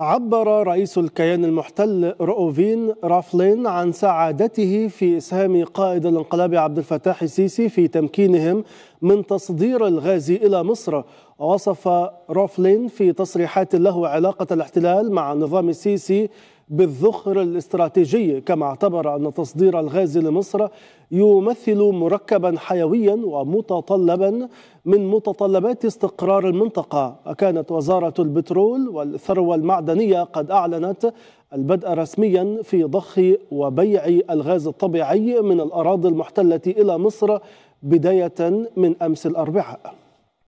عبر رئيس الكيان المحتل رؤوفين رافلين عن سعادته في إسهام قائد الانقلاب عبد الفتاح السيسي في تمكينهم من تصدير الغاز إلى مصر ووصف رافلين في تصريحات له علاقة الاحتلال مع نظام السيسي بالذخر الاستراتيجي كما اعتبر أن تصدير الغاز لمصر يمثل مركبا حيويا ومتطلبا من متطلبات استقرار المنطقة وكانت وزارة البترول والثروة المعدنية قد أعلنت البدء رسميا في ضخ وبيع الغاز الطبيعي من الأراضي المحتلة إلى مصر بداية من أمس الأربعاء